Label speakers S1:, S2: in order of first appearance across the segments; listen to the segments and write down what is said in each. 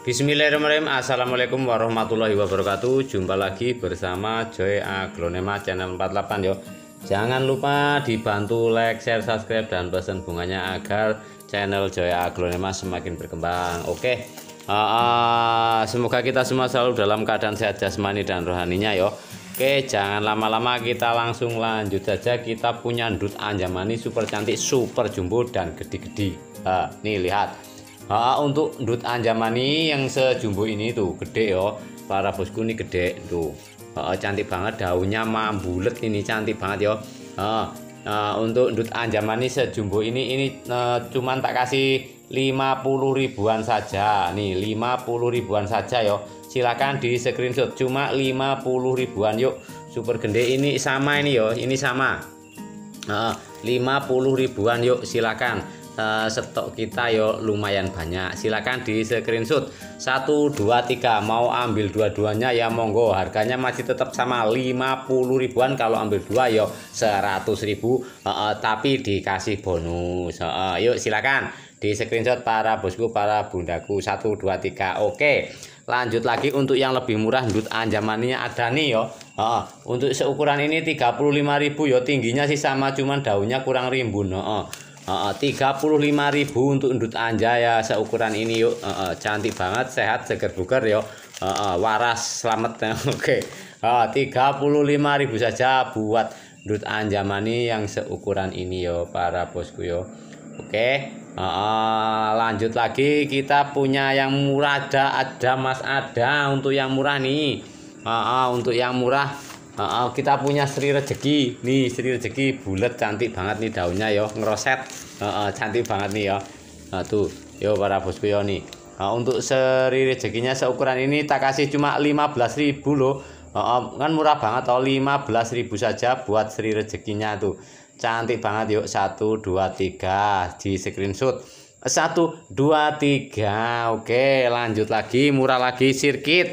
S1: Bismillahirrahmanirrahim Assalamualaikum warahmatullahi wabarakatuh Jumpa lagi bersama Joy Aglonema channel 48 yo. Jangan lupa dibantu like, share, subscribe dan pesan bunganya agar channel Joy Aglonema semakin berkembang Oke uh, uh, Semoga kita semua selalu dalam keadaan sehat jasmani dan rohaninya yo. Oke jangan lama-lama kita langsung lanjut saja Kita punya ndut anjamani super cantik super jumbo dan gede-gede uh, Nih lihat Ah, untuk anjaman ini yang sejumbo ini tuh gede yo. Para bosku ini gede tuh. Uh, cantik banget daunnya mambulet ini cantik banget yo. Uh, uh, untuk ndut anjamani sejumbo ini ini uh, cuman tak kasih 50 ribuan saja. Nih, 50 ribuan saja yo. Silakan di screenshot cuma 50 ribuan yuk. Super gede ini sama ini yo, ini sama. Uh, 50 ribuan yuk silakan setok eh, stok kita yo lumayan banyak silakan di screenshot 1 2 3 mau ambil dua-duanya ya monggo harganya masih tetap sama 50 ribuan kalau ambil dua yo 100 ribu uh, uh, tapi dikasih bonus uh, uh, yuk silakan di screenshot para bosku para bundaku 1 2 3 oke lanjut lagi untuk yang lebih murah ndut anjamannya ada nih yo uh, untuk seukuran ini ribu yo tingginya sih sama cuman daunnya kurang rimbun uh, uh tiga puluh lima ribu untuk endut anjaya seukuran ini yuk uh, uh, cantik banget sehat seger bugar yuk uh, uh, waras selamat oke tiga puluh lima ribu saja buat endut anjamani yang seukuran ini yo para bosku yo oke uh, uh, lanjut lagi kita punya yang murah ada ada mas ada untuk yang murah nih uh, uh, untuk yang murah uh, kita punya Sri Rezeki nih Sri Rezeki bulat cantik banget nih daunnya yo ngeroset uh, uh, cantik banget nih yo nah, tuh yo para bosku yo nih uh, untuk Sri Rezekinya seukuran ini tak kasih cuma 15.000 loh uh, kan murah banget oh 15.000 saja buat Sri Rezekinya tuh cantik banget yuk 1 2 3 di screenshot 1 2 3. oke lanjut lagi murah lagi sirkit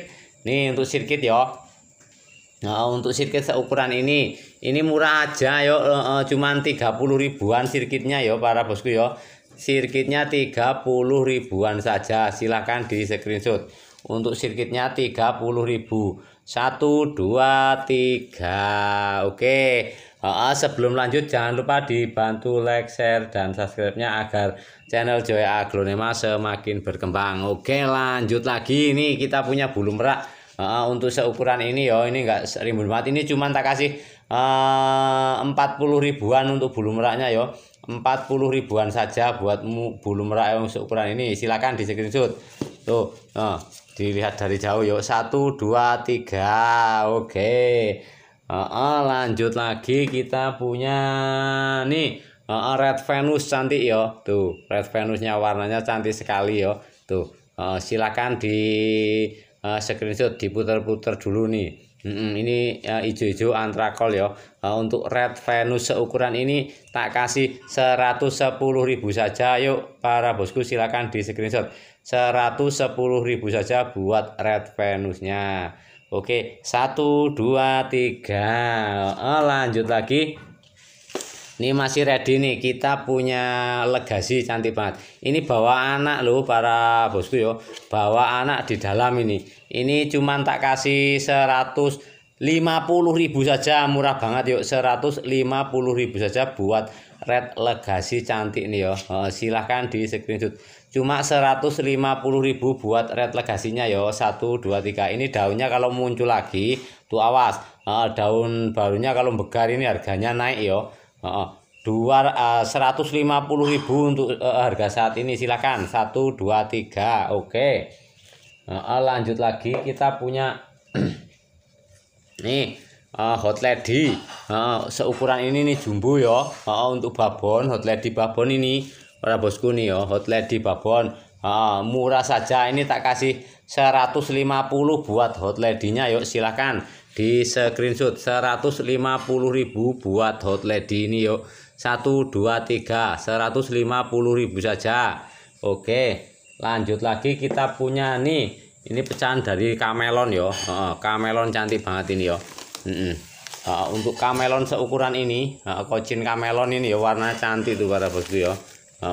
S1: nih untuk sirkit yo. Nah, untuk sirkuit seukuran ini, ini murah aja yo, e, cuman 30 ribuan sirkuitnya yo para bosku yo. Sirkuitnya 30 ribuan saja. Silahkan di screenshot. Untuk sirkuitnya 30 ribu. 1 2 3. Oke. E, sebelum lanjut jangan lupa dibantu like, share dan subscribe-nya agar channel Joy Aglonema semakin berkembang. Oke, lanjut lagi. Ini kita punya bulu merak uh, untuk seukuran ini ya ini enggak seribu banget ini cuma tak kasih ah, empat puluh ribuan untuk bulu meraknya ya empat puluh ribuan saja buat bulu merak yang seukuran ini silakan di screenshot tuh uh, dilihat dari jauh yuk satu dua tiga oke okay. uh, uh, lanjut lagi kita punya nih uh, red venus cantik yo tuh red venusnya warnanya cantik sekali yo tuh uh, silakan di uh, eh, screenshot diputar-putar dulu nih mm -mm, ini hijau-hijau eh, uh, antrakol ya. Uh, untuk red Venus seukuran ini tak kasih 110.000 saja. Yuk para bosku silakan di screenshot. 110.000 saja buat red Venusnya. Oke, 1 2 3. lanjut lagi. Ini masih ready nih, kita punya legasi cantik banget. Ini bawa anak loh para bosku yo, bawa anak di dalam ini. Ini cuma tak kasih 150 ribu saja, murah banget yuk. 150 ribu saja buat red legasi cantik nih yo. Oh, silahkan di screenshot. Cuma 150 ribu buat red legasinya yo. 1 2 3. Ini daunnya kalau muncul lagi tuh awas. Oh, daun barunya kalau begar ini harganya naik yo dua eh, seratus lima puluh ribu untuk uh, harga saat ini silakan satu dua tiga oke uh, lanjut lagi kita punya nih uh, hot lady uh, seukuran ini nih jumbo ya uh, untuk babon hot lady babon ini para bosku nih ya hot lady babon uh, murah saja ini tak kasih 150 buat hot lady-nya yuk silakan di screenshot 150.000 buat hot lady ini yuk 1 2 3 150.000 saja Oke lanjut lagi kita punya nih ini pecahan dari kamelon yo kamelon cantik banget ini yo untuk kamelon seukuran ini kocin kamelon ini ya warna cantik tuh para bosku yo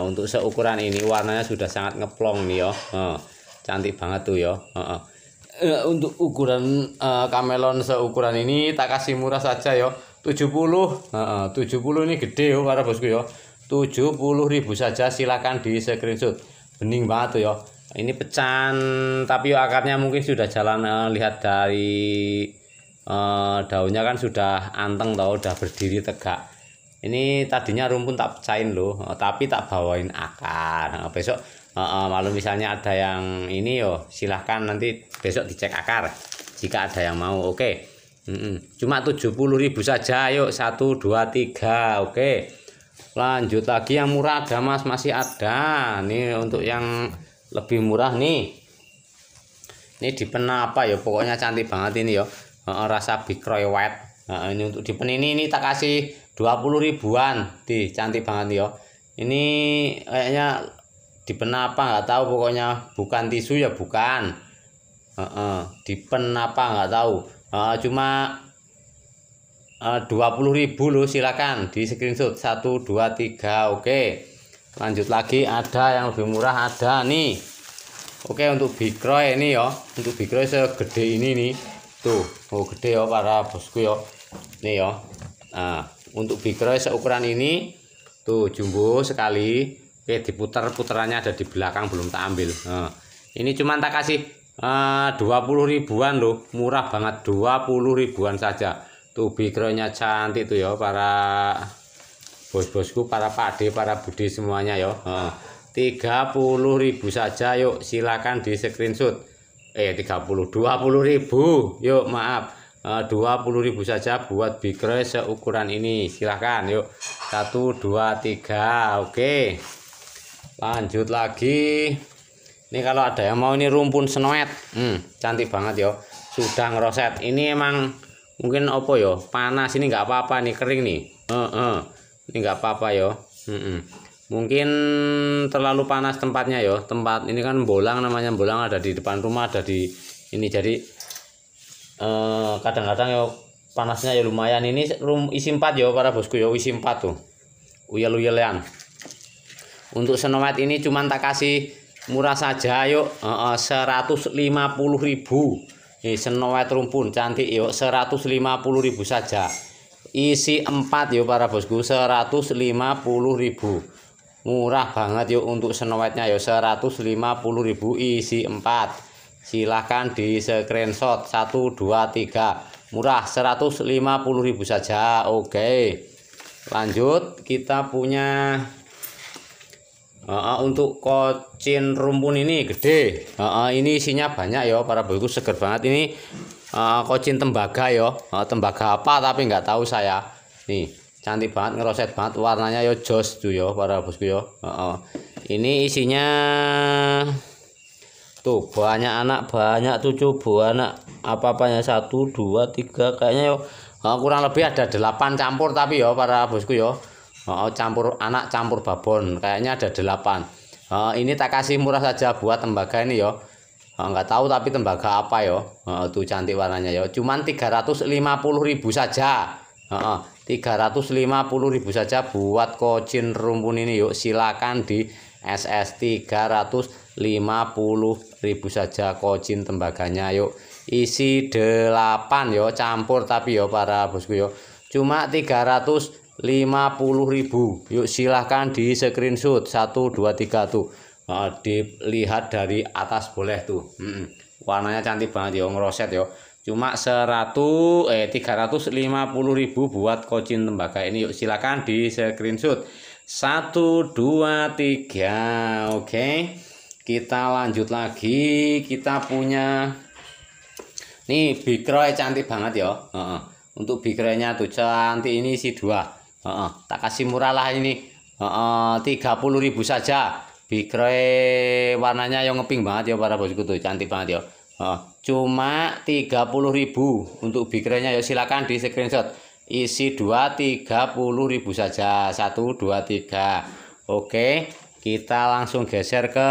S1: untuk seukuran ini warnanya sudah sangat ngeplong nih yo cantik banget tuh yo Eh, untuk ukuran uh, eh, kamelon seukuran ini tak kasih murah saja yo 70 uh, 70 ini gede yo para bosku yo 70 ribu saja silahkan di screenshot bening banget tuh yo ini pecahan tapi yo akarnya mungkin sudah jalan uh, lihat dari uh, daunnya kan sudah anteng tau udah berdiri tegak ini tadinya rumpun tak pecahin loh tapi tak bawain akar nah, besok uh, uh, kalau misalnya ada yang ini yo silahkan nanti besok dicek akar jika ada yang mau oke okay. Mm -mm. Cuma 70.000 saja yuk 1 2 3. Oke. Lanjut lagi yang murah ada Mas, masih ada. Nih untuk yang lebih murah nih. Ini dipen apa ya? Pokoknya cantik banget ini yuk Uh, rasa Big Roy White. Nah, ini untuk dipen ini ini tak kasih 20 ribuan. Di cantik banget yuk Ini kayaknya di apa nggak tahu pokoknya bukan tisu ya bukan uh -uh. dipen apa nggak tahu uh, cuma eh, dua puluh ribu loh silakan di screenshot satu dua tiga oke lanjut lagi ada yang lebih murah ada nih oke untuk bikroy ini yo untuk bikroy segede ini nih tuh oh gede ya para bosku yo. nih yo. nah untuk bikroy seukuran ini tuh jumbo sekali Oke, diputar putarannya ada di belakang belum tak ambil. Nah, ini cuma tak kasih eh, dua puluh ribuan loh, murah banget dua puluh ribuan saja. Tuh bikronya cantik tuh ya para bos-bosku, para pade, para budi semuanya ya. Tiga puluh ribu saja yuk silakan di screenshot. Eh tiga puluh dua puluh ribu, yuk maaf. Eh, dua puluh ribu saja buat bikre seukuran ini Silakan, yuk satu dua tiga, oke okay lanjut lagi ini kalau ada yang mau ini rumpun senoet hmm, cantik banget yo sudah ngeroset ini emang mungkin opo yo panas ini nggak apa-apa nih kering nih uh, uh. ini nggak apa-apa yo uh, uh. mungkin terlalu panas tempatnya yo tempat ini kan bolang namanya bolang ada di depan rumah ada di ini jadi eh, kadang-kadang uh, yo panasnya ya lumayan ini room isi 4 yo para bosku yo isi 4 tuh uyal-uyalan untuk senowet ini cuma tak kasih murah saja yuk uh, uh, ribu Nih senowet rumpun cantik yuk 150 ribu saja. Isi 4 yuk para bosku 150 ribu Murah banget yuk untuk senowetnya yuk 150 ribu isi 4 silahkan di screenshot 1 2 3 murah 150 ribu saja oke lanjut kita punya Uh, untuk kocin rumpun ini gede. Uh, ini isinya banyak ya para bosku seger banget ini uh, kocin tembaga ya. Uh, tembaga apa tapi nggak tahu saya. Nih, cantik banget ngeroset banget warnanya yo ya jos tuh ya, para bosku ya. Ini isinya tuh banyak anak banyak tuh coba anak apa-apanya satu dua tiga kayaknya yo ya. kurang lebih ada delapan campur tapi ya para bosku ya. Oh, campur anak campur babon. Kayaknya ada delapan. Oh, ini tak kasih murah saja buat tembaga ini yo. Oh, nggak tahu tapi tembaga apa yo. Oh, tuh cantik warnanya yo. Cuman 350.000 saja. Oh, puluh 350.000 saja buat kocin rumpun ini yuk. Silakan di SS 350.000 saja kocin tembaganya yuk isi 8 yo campur tapi yo para bosku yo cuma ratus 50.000. Yuk silahkan di screenshot 1 2 3 tuh. Uh, dilihat dari atas boleh tuh. hmm. Warnanya cantik banget ya ngeroset ya. Cuma 100 eh 350.000 buat kocin tembaga ini. Yuk silahkan di screenshot. 1 2 3. Oke. Okay. Kita lanjut lagi. Kita punya Nih bikroy cantik banget ya. Uh -uh. Untuk bikroynya tuh cantik ini si dua uh, uh, tak kasih murah lah ini tiga puluh ribu saja Bikre warnanya yang ngeping banget ya para bosku tuh cantik banget ya uh, cuma tiga puluh ribu untuk bikrenya ya silakan di screenshot isi dua tiga puluh ribu saja satu dua tiga oke kita langsung geser ke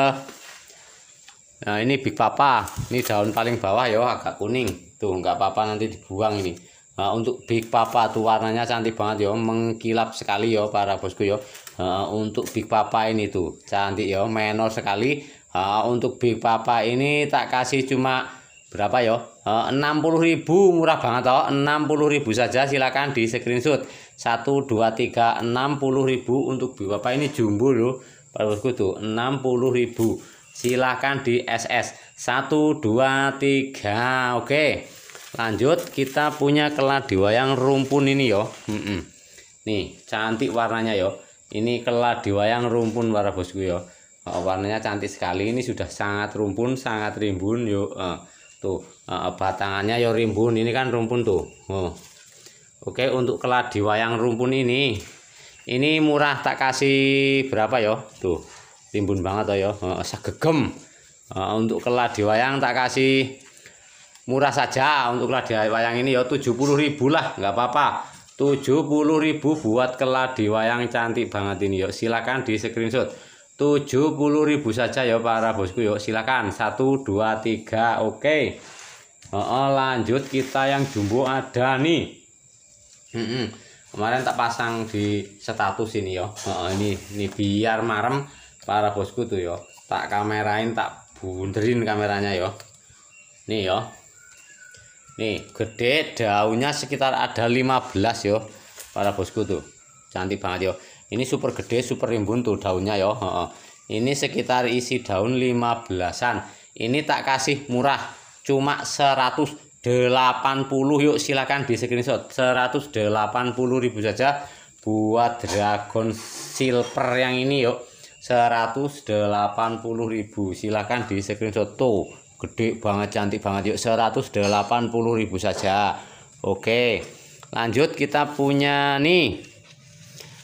S1: nah ini big papa ini daun paling bawah ya agak kuning tuh nggak apa-apa nanti dibuang ini Nah, untuk Big Papa tuh warnanya cantik banget yo, mengkilap sekali yo para bosku yo. Uh, untuk Big Papa ini tuh cantik yo, menor sekali. Uh, untuk Big Papa ini tak kasih cuma berapa yo? Ah, uh, 60.000 murah banget toh. 60.000 saja silakan di screenshot. 1 2 3 60.000 untuk Big Papa ini jumbo loh. Para bosku tuh 60.000. Silakan di SS 1 2 3. Oke. Okay lanjut kita punya keladi wayang rumpun ini yo nih cantik warnanya yo ini keladi wayang rumpun para bosku yo oh, warnanya cantik sekali ini sudah sangat rumpun sangat rimbun yo uh, tuh uh, batangannya yo rimbun ini kan rumpun tuh oh. oke untuk keladi wayang rumpun ini ini murah tak kasih berapa yo tuh rimbun banget yo uh, segegem uh, untuk keladi wayang tak kasih murah saja untuk keladi wayang ini ya 70 ribu lah nggak apa-apa 70 ribu buat keladi wayang cantik banget ini yuk silakan di screenshot 70 ribu saja ya para bosku yuk silakan 1 2 3 oke oh, lanjut kita yang jumbo ada nih kemarin tak pasang di status ini yo oh, ini ini biar marem para bosku tuh yo tak kamerain tak bunderin kameranya yo nih yo nih gede daunnya sekitar ada 15 yo para bosku tuh cantik banget yo ini super gede super rimbun tuh daunnya yo ini sekitar isi daun 15an ini tak kasih murah cuma 180 yuk silahkan di screenshot 180 ribu saja buat dragon silver yang ini yuk 180 ribu silakan di screenshot tuh gede banget cantik banget yuk 180.000 saja oke lanjut kita punya nih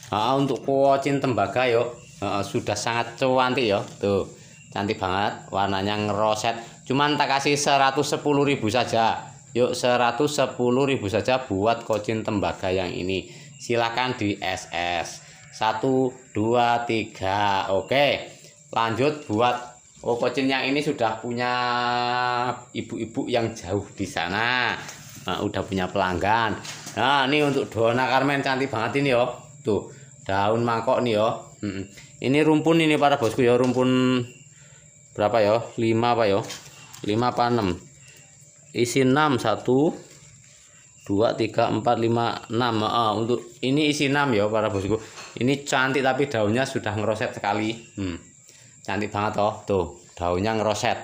S1: nah, untuk kuocin tembaga yuk nah, sudah sangat cantik ya tuh cantik banget warnanya ngeroset cuman tak kasih 110.000 saja yuk 110.000 saja buat kocin tembaga yang ini silahkan di SS 1 2 3 oke lanjut buat Oh, kocin yang ini sudah punya ibu-ibu yang jauh di sana. Nah, udah punya pelanggan. Nah, ini untuk Dona Carmen cantik banget ini yo. Oh. Tuh, daun mangkok nih yo. Oh. Hmm. Ini rumpun ini para bosku ya, rumpun berapa yo? Ya? 5 apa yo? Ya? 5 apa 6? Isi 6 1 2 3 4 5 6. uh, untuk ini isi 6 ya para bosku ini cantik tapi daunnya sudah ngeroset sekali hmm. Cantik banget toh. Tuh, daunnya ngeroset.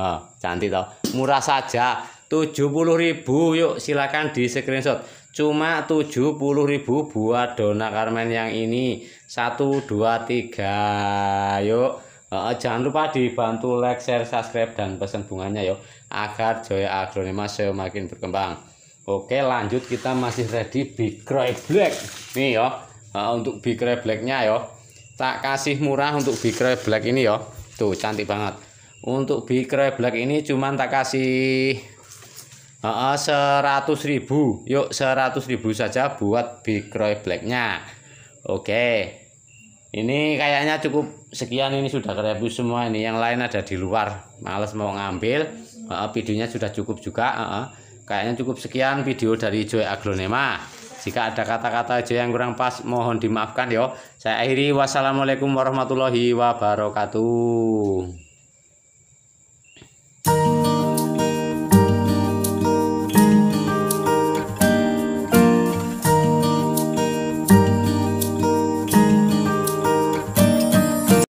S1: Oh, cantik toh. Murah saja. ribu yuk silakan di screenshot. Cuma ribu buat Dona karmen yang ini. 1 2 3 yuk. Uh, jangan lupa dibantu like, share, subscribe dan pesan bunganya yuk agar Joya Agronema semakin berkembang. Oke, lanjut kita masih ready Big Cry Black. Nih yo, uh, untuk Big Cry Blacknya yo tak kasih murah untuk bikre black ini ya tuh cantik banget untuk bikre black ini cuman tak kasih seratus ribu yuk seratus ribu saja buat bikre blacknya oke ini kayaknya cukup sekian ini sudah kerebus semua ini yang lain ada di luar males mau ngambil uh, videonya sudah cukup juga kayaknya cukup sekian video dari Joy Aglonema jika ada kata-kata aja yang kurang pas, mohon dimaafkan yo. Ya. Saya akhiri. Wassalamualaikum warahmatullahi wabarakatuh.